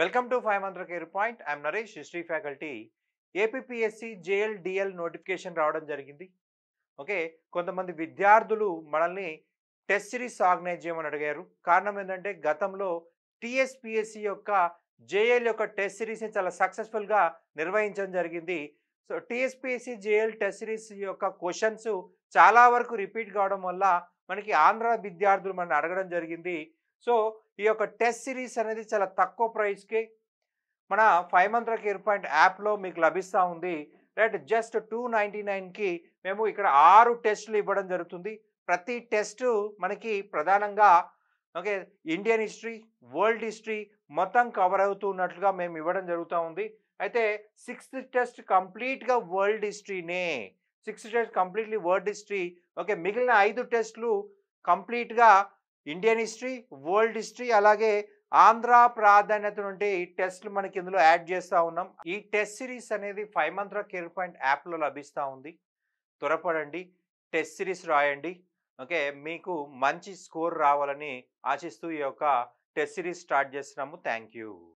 welcome to five Mantra care point I'm Naresh history faculty APSC JL DL notification రావడం జరిగింది okay కొంతమంది విద్యార్థులు మనల్ని టెస్ట్ సిరీస్ ఆర్గనైజ్ చేయమని అడిగారు కారణం ఏంటంటే గతంలో టిఎస్పిఎస్సి యొక్క జేఎల్ యొక్క టెస్ట్ సిరీస్ని చాలా సక్సెస్ఫుల్గా నిర్వహించడం జరిగింది so TSPSC JL test series యొక్క క్వశ్చన్స్ చాలా వరకు రిపీట్ కావడం వల్ల మనకి ఆంధ్ర విద్యార్థులు మనం అడగడం జరిగింది సో ఈ యొక్క టెస్ట్ సిరీస్ అనేది చాలా తక్కువ ప్రైస్కి మన ఫైవ్ మంత్ర కేర్ పాయింట్ యాప్లో మీకు లభిస్తూ ఉంది రైట్ జస్ట్ టూ నైంటీ నైన్కి మేము ఇక్కడ ఆరు టెస్టులు ఇవ్వడం జరుగుతుంది ప్రతి టెస్ట్ మనకి ప్రధానంగా okay Indian history world history మొత్తం కవర్ అవుతున్నట్లుగా మేము ఇవ్వడం జరుగుతూ ఉంది అయితే సిక్స్త్ టెస్ట్ కంప్లీట్గా వరల్డ్ హిస్టరీనే sixth test completely world history okay మిగిలిన ఐదు టెస్టులు కంప్లీట్గా ఇండియన్ హిస్టరీ వరల్డ్ హిస్టరీ అలాగే ఆంధ్ర ప్రాధాన్యత నుండి టెస్ట్లు మనకి ఇందులో యాడ్ చేస్తూ ఉన్నాం ఈ టెస్ట్ సిరీస్ అనేది ఫైవ్ మంత్ర కేర్ పాయింట్ యాప్లో లభిస్తూ ఉంది త్వరపడండి టెస్ట్ సిరీస్ రాయండి ఓకే మీకు మంచి స్కోర్ రావాలని ఆశిస్తూ ఈ యొక్క టెస్ట్ సిరీస్ స్టార్ట్ చేస్తున్నాము థ్యాంక్